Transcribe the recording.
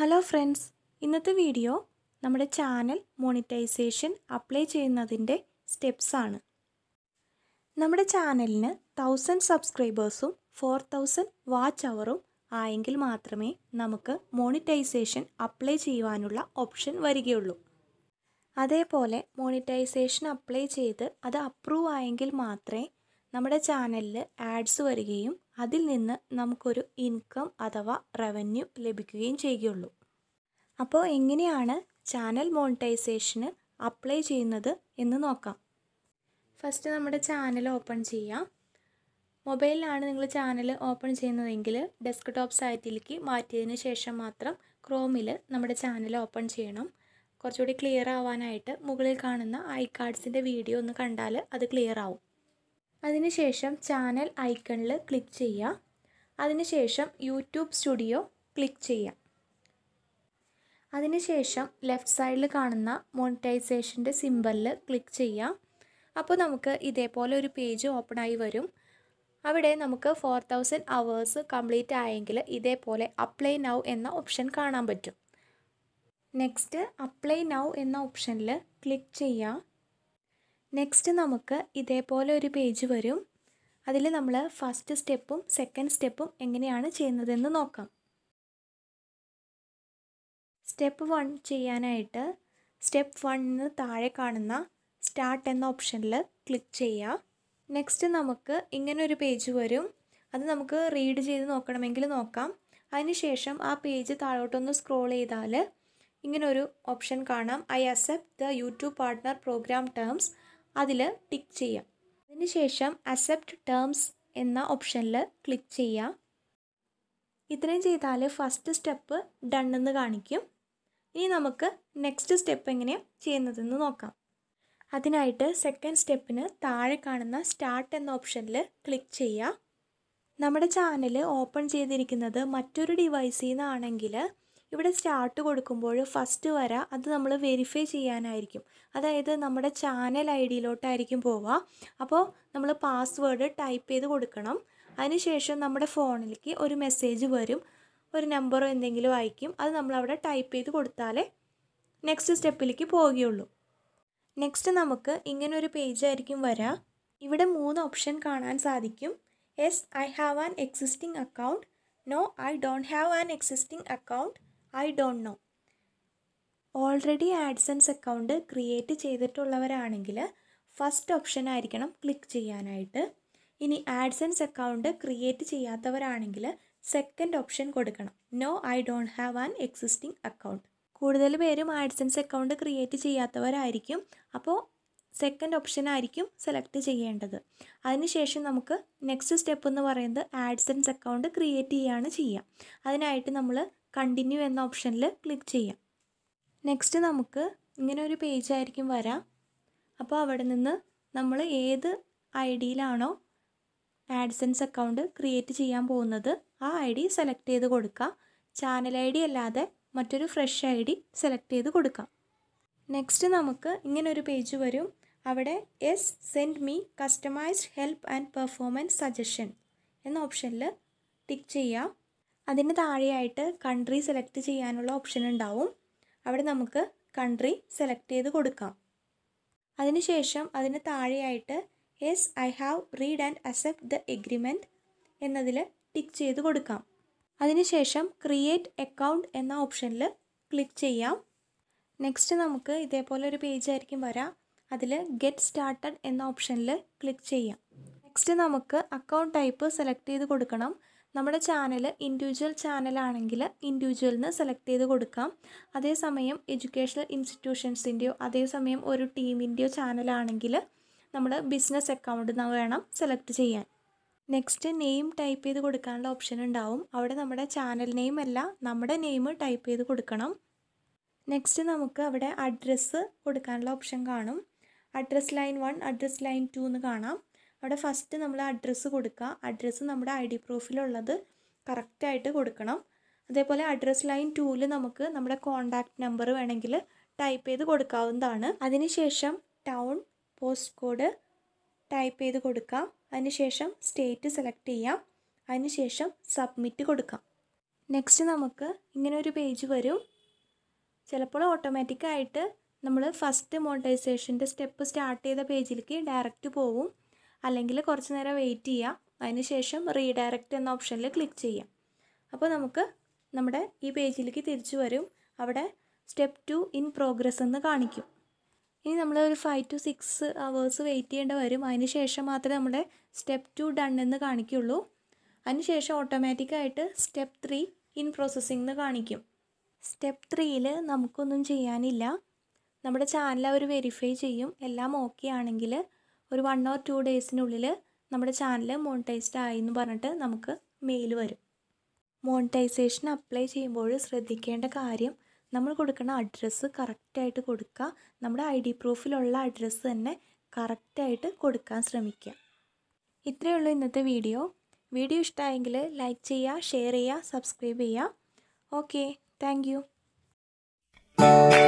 hello friends ഇന്നത്തെ video നമ്മുടെ channel monetisation apply ചെയ്യുന്നതിൻ്റെ സ്റ്റെപ്സാണ് നമ്മുടെ ചാനലിന് തൗസൻഡ് സബ്സ്ക്രൈബേഴ്സും ഫോർ തൗസൻഡ് വാച്ച് അവറും ആയെങ്കിൽ മാത്രമേ നമുക്ക് മോണിറ്റൈസേഷൻ അപ്ലൈ ചെയ്യുവാനുള്ള ഓപ്ഷൻ വരികയുള്ളൂ അതേപോലെ മോണിറ്റൈസേഷൻ അപ്ലൈ ചെയ്ത് അത് അപ്രൂവ് ആയെങ്കിൽ മാത്രമേ നമ്മുടെ ചാനലിൽ ആഡ്സ് വരികയും അതിൽ നിന്ന് നമുക്കൊരു ഇൻകം അഥവാ റവന്യൂ ലഭിക്കുകയും ചെയ്യുകയുള്ളൂ അപ്പോൾ എങ്ങനെയാണ് ചാനൽ മോണിറ്റൈസേഷന് അപ്ലൈ ചെയ്യുന്നത് എന്ന് നോക്കാം ഫസ്റ്റ് നമ്മുടെ ചാനൽ ഓപ്പൺ ചെയ്യാം മൊബൈലിലാണ് നിങ്ങൾ ചാനൽ ഓപ്പൺ ചെയ്യുന്നതെങ്കിൽ ഡെസ്ക്ടോപ്പ് സൈറ്റിലേക്ക് മാറ്റിയതിന് ശേഷം മാത്രം ക്രോമിൽ നമ്മുടെ ചാനൽ ഓപ്പൺ ചെയ്യണം കുറച്ചുകൂടി ക്ലിയർ ആവാനായിട്ട് മുകളിൽ കാണുന്ന ഐ കാർഡ്സിൻ്റെ വീഡിയോ ഒന്ന് കണ്ടാൽ അത് ക്ലിയർ ആവും അതിനുശേഷം ചാനൽ ഐക്കണിൽ ക്ലിക്ക് ചെയ്യുക അതിനുശേഷം യൂട്യൂബ് സ്റ്റുഡിയോ ക്ലിക്ക് ചെയ്യാം അതിനുശേഷം ലെഫ്റ്റ് സൈഡിൽ കാണുന്ന മോണിറ്റൈസേഷൻ്റെ സിമ്പലിൽ ക്ലിക്ക് ചെയ്യാം അപ്പോൾ നമുക്ക് ഇതേപോലെ ഒരു പേജ് ഓപ്പൺ ആയി വരും അവിടെ നമുക്ക് ഫോർ തൗസൻഡ് അവേഴ്സ് കംപ്ലീറ്റ് ആയെങ്കിൽ ഇതേപോലെ അപ്ലൈ നൗ എന്ന ഓപ്ഷൻ കാണാൻ പറ്റും നെക്സ്റ്റ് അപ്ലൈ നൗ എന്ന ഓപ്ഷനിൽ ക്ലിക്ക് ചെയ്യാം നെക്സ്റ്റ് നമുക്ക് ഇതേപോലെ ഒരു പേജ് വരും അതിൽ നമ്മൾ ഫസ്റ്റ് സ്റ്റെപ്പും സെക്കൻഡ് സ്റ്റെപ്പും എങ്ങനെയാണ് ചെയ്യുന്നതെന്ന് നോക്കാം സ്റ്റെപ്പ് വൺ ചെയ്യാനായിട്ട് സ്റ്റെപ്പ് വണ്ണിന് താഴെ കാണുന്ന സ്റ്റാർട്ട് എന്ന ഓപ്ഷനിൽ ക്ലിക്ക് ചെയ്യുക നെക്സ്റ്റ് നമുക്ക് ഇങ്ങനെ ഒരു പേജ് വരും അത് നമുക്ക് റീഡ് ചെയ്ത് നോക്കണമെങ്കിൽ നോക്കാം അതിനുശേഷം ആ പേജ് താഴോട്ടൊന്ന് സ്ക്രോൾ ചെയ്താൽ ഇങ്ങനൊരു ഓപ്ഷൻ കാണാം I accept the YouTube partner programme terms അതിൽ ടിക്ക് ചെയ്യാം അതിനുശേഷം അസെപ്റ്റ് ടേംസ് എന്ന ഓപ്ഷനിൽ ക്ലിക്ക് ചെയ്യുക ഇത്രയും ചെയ്താൽ ഫസ്റ്റ് സ്റ്റെപ്പ് ഡണ്ണെന്ന് കാണിക്കും ഇനി നമുക്ക് നെക്സ്റ്റ് സ്റ്റെപ്പ് എങ്ങനെയാണ് ചെയ്യുന്നതെന്ന് നോക്കാം അതിനായിട്ട് സെക്കൻഡ് സ്റ്റെപ്പിന് താഴെ കാണുന്ന സ്റ്റാർട്ട് എന്ന ഓപ്ഷനിൽ ക്ലിക്ക് ചെയ്യുക നമ്മുടെ ചാനൽ ഓപ്പൺ ചെയ്തിരിക്കുന്നത് മറ്റൊരു ഡിവൈസിൽ നിന്നാണെങ്കിൽ ഇവിടെ സ്റ്റാർട്ട് കൊടുക്കുമ്പോൾ ഫസ്റ്റ് വര അത് നമ്മൾ വെരിഫൈ ചെയ്യാനായിരിക്കും അതായത് നമ്മുടെ ചാനൽ ഐ ഡിയിലോട്ടായിരിക്കും പോവുക അപ്പോൾ നമ്മൾ പാസ്വേഡ് ടൈപ്പ് ചെയ്ത് കൊടുക്കണം അതിനുശേഷം നമ്മുടെ ഫോണിലേക്ക് ഒരു മെസ്സേജ് വരും ഒരു നമ്പറോ എന്തെങ്കിലും അയക്കും അത് നമ്മളവിടെ ടൈപ്പ് ചെയ്ത് കൊടുത്താലേ നെക്സ്റ്റ് സ്റ്റെപ്പിലേക്ക് പോവുകയുള്ളൂ നെക്സ്റ്റ് നമുക്ക് ഇങ്ങനൊരു പേജായിരിക്കും വരിക ഇവിടെ മൂന്ന് ഓപ്ഷൻ കാണാൻ സാധിക്കും yes I have an existing account no I don't have an existing account I don't know already AdSense account create ചെയ്തിട്ടുള്ളവരാണെങ്കിൽ ഫസ്റ്റ് ഓപ്ഷൻ ആയിരിക്കണം ക്ലിക്ക് ചെയ്യാനായിട്ട് ഇനി ആഡ്സൻസ് അക്കൗണ്ട് ക്രിയേറ്റ് ചെയ്യാത്തവരാണെങ്കിൽ സെക്കൻഡ് ഓപ്ഷൻ കൊടുക്കണം no I don't have an existing account കൂടുതൽ പേരും AdSense account create ചെയ്യാത്തവരായിരിക്കും അപ്പോൾ second option ആയിരിക്കും സെലക്ട് ചെയ്യേണ്ടത് അതിനുശേഷം നമുക്ക് നെക്സ്റ്റ് സ്റ്റെപ്പ് എന്ന് പറയുന്നത് ആഡ്സൻസ് അക്കൗണ്ട് ക്രിയേറ്റ് ചെയ്യുകയാണ് ചെയ്യുക അതിനായിട്ട് നമ്മൾ കണ്ടിന്യൂ എന്ന ഓപ്ഷനിൽ ക്ലിക്ക് ചെയ്യാം നെക്സ്റ്റ് നമുക്ക് ഇങ്ങനെ ഒരു പേജ് ആയിരിക്കും വരാം അപ്പോൾ അവിടെ നിന്ന് നമ്മൾ ഏത് ഐ ഡിയിലാണോ ആഡ്സൻസ് അക്കൗണ്ട് ക്രിയേറ്റ് ചെയ്യാൻ പോകുന്നത് ആ ഐ ഡി സെലക്ട് ചെയ്ത് കൊടുക്കുക ചാനൽ ഐ ഡി അല്ലാതെ മറ്റൊരു ഫ്രഷ് ഐ ഡി സെലക്ട് ചെയ്ത് കൊടുക്കാം നെക്സ്റ്റ് നമുക്ക് ഇങ്ങനൊരു പേജ് വരും അവിടെ yes send me customised help and performance suggestion എന്ന ഓപ്ഷനിൽ ടിക്ക് ചെയ്യാം അതിന് താഴെയായിട്ട് കൺട്രി സെലക്ട് ചെയ്യാനുള്ള ഓപ്ഷൻ ഉണ്ടാവും അവിടെ നമുക്ക് കൺട്രി സെലക്ട് ചെയ്ത് കൊടുക്കാം അതിനുശേഷം അതിന് താഴെയായിട്ട് yes I have read and accept the agreement എന്നതിൽ ടിക്ക് ചെയ്ത് കൊടുക്കാം അതിനുശേഷം ക്രിയേറ്റ് അക്കൗണ്ട് എന്ന ഓപ്ഷനിൽ ക്ലിക്ക് ചെയ്യാം നെക്സ്റ്റ് നമുക്ക് ഇതേപോലെ ഒരു പേജ് ആയിരിക്കും വരാം അതിൽ ഗെറ്റ് സ്റ്റാർട്ടഡ് എന്ന ഓപ്ഷനിൽ ക്ലിക്ക് ചെയ്യാം നെക്സ്റ്റ് നമുക്ക് അക്കൗണ്ട് ടൈപ്പ് സെലക്ട് ചെയ്ത് കൊടുക്കണം നമ്മുടെ ചാനൽ ഇൻഡിവിജ്വൽ ചാനലാണെങ്കിൽ ഇൻഡിവിജ്വലിന് സെലക്ട് ചെയ്ത് കൊടുക്കാം അതേസമയം എഡ്യൂക്കേഷണൽ ഇൻസ്റ്റിറ്റ്യൂഷൻസിൻ്റെയോ അതേസമയം ഒരു ടീമിൻ്റെയോ ചാനലാണെങ്കിൽ നമ്മൾ ബിസിനസ് അക്കൗണ്ട് വേണം സെലക്ട് ചെയ്യാൻ നെക്സ്റ്റ് നെയിം ടൈപ്പ് ചെയ്ത് കൊടുക്കാനുള്ള ഓപ്ഷൻ ഉണ്ടാവും അവിടെ നമ്മുടെ ചാനൽ നെയിം അല്ല നമ്മുടെ നെയിം ടൈപ്പ് ചെയ്ത് കൊടുക്കണം നെക്സ്റ്റ് നമുക്ക് അവിടെ അഡ്രസ്സ് കൊടുക്കാനുള്ള ഓപ്ഷൻ കാണും address line one address line two എന്ന് കാണാം അവിടെ ഫസ്റ്റ് നമ്മൾ അഡ്രസ്സ് കൊടുക്കുക അഡ്രസ്സ് നമ്മുടെ ഐ ഡി പ്രൂഫിലുള്ളത് കറക്റ്റായിട്ട് കൊടുക്കണം അതേപോലെ അഡ്രസ് ലൈൻ ടൂവിൽ നമുക്ക് നമ്മുടെ കോൺടാക്റ്റ് നമ്പർ വേണമെങ്കിൽ ടൈപ്പ് ചെയ്ത് കൊടുക്കാവുന്നതാണ് അതിനുശേഷം ടൗൺ പോസ്റ്റ് കോഡ് ടൈപ്പ് ചെയ്ത് കൊടുക്കാം അതിനുശേഷം സ്റ്റേറ്റ് സെലക്ട് ചെയ്യാം അതിനുശേഷം സബ്മിറ്റ് കൊടുക്കാം നെക്സ്റ്റ് നമുക്ക് ഇങ്ങനെ ഒരു പേജ് വരും ചിലപ്പോൾ ഓട്ടോമാറ്റിക്കായിട്ട് നമ്മൾ ഫസ്റ്റ് മോണിറ്റൈസേഷൻ്റെ സ്റ്റെപ്പ് സ്റ്റാർട്ട് ചെയ്ത പേജിലേക്ക് ഡയറക്റ്റ് പോവും അല്ലെങ്കിൽ കുറച്ച് നേരം വെയിറ്റ് ചെയ്യാം അതിനുശേഷം റീഡയറക്റ്റ് എന്ന ഓപ്ഷനിൽ ക്ലിക്ക് ചെയ്യാം അപ്പോൾ നമുക്ക് നമ്മുടെ ഈ പേജിലേക്ക് തിരിച്ചു വരും അവിടെ സ്റ്റെപ്പ് ടു ഇൻ പ്രോഗ്രസ് എന്ന് കാണിക്കും ഇനി നമ്മൾ ഒരു five to six hours wait ചെയ്യേണ്ട വരും അതിന് ശേഷം മാത്രമേ നമ്മുടെ സ്റ്റെപ്പ് ടു ഡൺ എന്ന് കാണിക്കുള്ളൂ ശേഷം ഓട്ടോമാറ്റിക്കായിട്ട് സ്റ്റെപ്പ് ത്രീ ഇൻ പ്രോസസ്സിംഗ് എന്ന് കാണിക്കും സ്റ്റെപ്പ് ത്രീയിൽ നമുക്കൊന്നും ചെയ്യാനില്ല നമ്മുടെ ചാനൽ അവർ വെരിഫൈ ചെയ്യും എല്ലാം ഓക്കെ ആണെങ്കിൽ ഒരു വൺ ഓർ ടു ഡേയ്സിനുള്ളിൽ നമ്മുടെ ചാനൽ മോണിറ്റൈസ്ഡ് ആയി എന്ന് പറഞ്ഞിട്ട് നമുക്ക് മെയിൽ വരും മോണിറ്റൈസേഷൻ അപ്ലൈ ചെയ്യുമ്പോൾ ശ്രദ്ധിക്കേണ്ട കാര്യം നമ്മൾ കൊടുക്കുന്ന അഡ്രസ്സ് കറക്റ്റായിട്ട് കൊടുക്കുക നമ്മുടെ ഐ ഡി പ്രൂഫിലുള്ള അഡ്രസ്സ് തന്നെ കറക്റ്റായിട്ട് കൊടുക്കാൻ ശ്രമിക്കുക ഇത്രയേ ഉള്ളൂ ഇന്നത്തെ വീഡിയോ വീഡിയോ ഇഷ്ടമായെങ്കിൽ ലൈക്ക് ചെയ്യുക ഷെയർ ചെയ്യുക സബ്സ്ക്രൈബ് ചെയ്യുക ഓക്കെ താങ്ക്